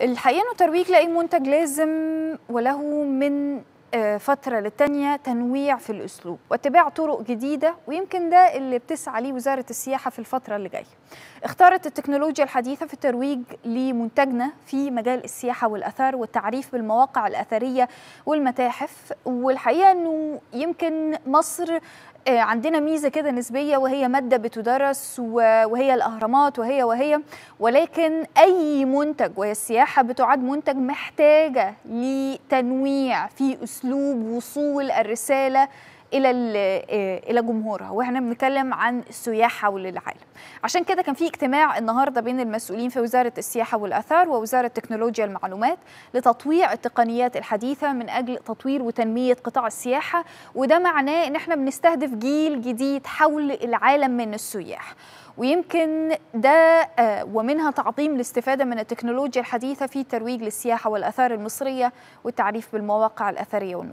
الحقيقه انه ترويج لاي منتج لازم وله من آه، فترة للتانية تنويع في الأسلوب واتباع طرق جديدة ويمكن ده اللي بتسعى ليه وزارة السياحة في الفترة اللي جاية اختارت التكنولوجيا الحديثة في الترويج لمنتجنا في مجال السياحة والأثار والتعريف بالمواقع الأثرية والمتاحف والحقيقة أنه يمكن مصر آه، عندنا ميزه كده نسبيه وهي ماده بتدرس وهي الاهرامات وهي وهي ولكن اي منتج وهي السياحه بتعد منتج محتاجه لتنويع في اسلوب وصول الرساله الى آه، الى جمهورها واحنا بنتكلم عن السياح حول العالم عشان كده كان في اجتماع النهارده بين المسؤولين في وزاره السياحه والاثار ووزاره تكنولوجيا المعلومات لتطويع التقنيات الحديثه من اجل تطوير وتنميه قطاع السياحه وده معناه ان احنا بنستهدف جيل جديد حول العالم من السياح ويمكن ده آه، ومنها تعظيم الاستفادة من التكنولوجيا الحديثة في الترويج للسياحة والأثار المصرية والتعريف بالمواقع الأثرية والمسرية.